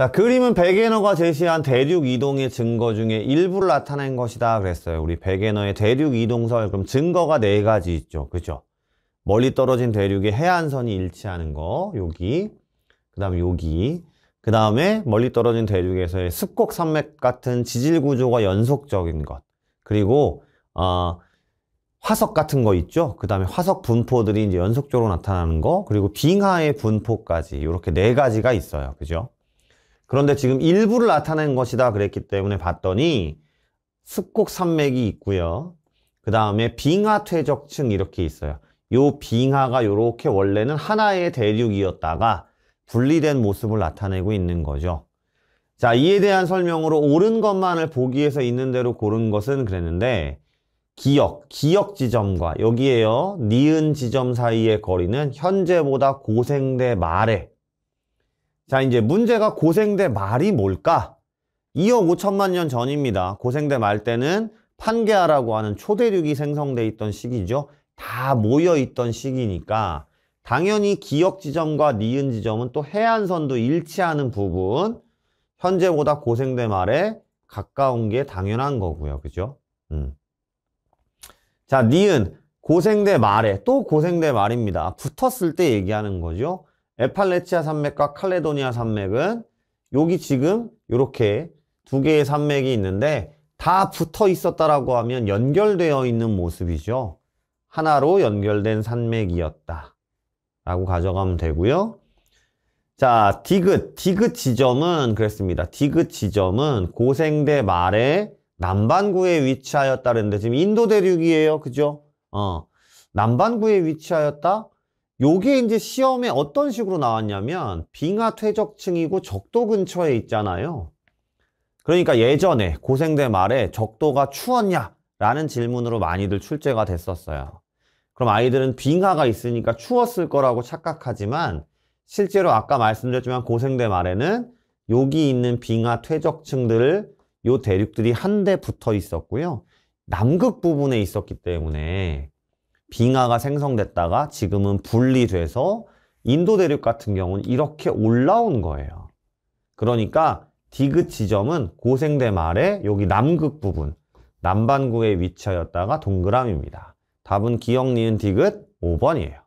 자, 그림은 베게너가 제시한 대륙 이동의 증거 중에 일부를 나타낸 것이다 그랬어요. 우리 베게너의 대륙 이동설 그럼 증거가 네 가지 있죠. 그죠? 멀리 떨어진 대륙의 해안선이 일치하는 거. 여기. 그다음에 여기. 그다음에 멀리 떨어진 대륙에서의 습곡 산맥 같은 지질 구조가 연속적인 것. 그리고 어, 화석 같은 거 있죠. 그 다음에 화석 분포들이 이제 연속적으로 나타나는 거. 그리고 빙하의 분포까지. 이렇게 네 가지가 있어요. 그죠? 그런데 지금 일부를 나타낸 것이다 그랬기 때문에 봤더니 습곡 산맥이 있고요. 그 다음에 빙하 퇴적층 이렇게 있어요. 요 빙하가 요렇게 원래는 하나의 대륙이었다가 분리된 모습을 나타내고 있는 거죠. 자, 이에 대한 설명으로 옳은 것만을 보기에서 있는 대로 고른 것은 그랬는데 기역, 기역 지점과 여기에요. 니은 지점 사이의 거리는 현재보다 고생대 말에 자 이제 문제가 고생대 말이 뭘까? 2억 5천만 년 전입니다. 고생대 말 때는 판게아라고 하는 초대륙이 생성돼 있던 시기죠. 다 모여있던 시기니까 당연히 기억 지점과 니은 지점은 또 해안선도 일치하는 부분 현재보다 고생대 말에 가까운 게 당연한 거고요. 그죠? 음. 자, 니은 고생대 말에 또 고생대 말입니다. 붙었을 때 얘기하는 거죠. 에팔레치아 산맥과 칼레도니아 산맥은 여기 지금 이렇게 두 개의 산맥이 있는데 다 붙어 있었다라고 하면 연결되어 있는 모습이죠. 하나로 연결된 산맥이었다. 라고 가져가면 되고요. 자, 디귿, 디귿 지점은 그랬습니다. 디귿 지점은 고생대 말의 남반구에 위치하였다는데 지금 인도 대륙이에요. 그죠? 어. 남반구에 위치하였다? 요게 이제 시험에 어떤 식으로 나왔냐면 빙하 퇴적층이고 적도 근처에 있잖아요. 그러니까 예전에 고생대 말에 적도가 추웠냐? 라는 질문으로 많이들 출제가 됐었어요. 그럼 아이들은 빙하가 있으니까 추웠을 거라고 착각하지만 실제로 아까 말씀드렸지만 고생대 말에는 여기 있는 빙하 퇴적층들을 요 대륙들이 한데 붙어 있었고요. 남극 부분에 있었기 때문에 빙하가 생성됐다가 지금은 분리돼서 인도 대륙 같은 경우는 이렇게 올라온 거예요. 그러니까 디귿 지점은 고생대 말에 여기 남극 부분, 남반구에 위치하였다가 동그라미입니다. 답은 기억 니은 디귿 5번이에요.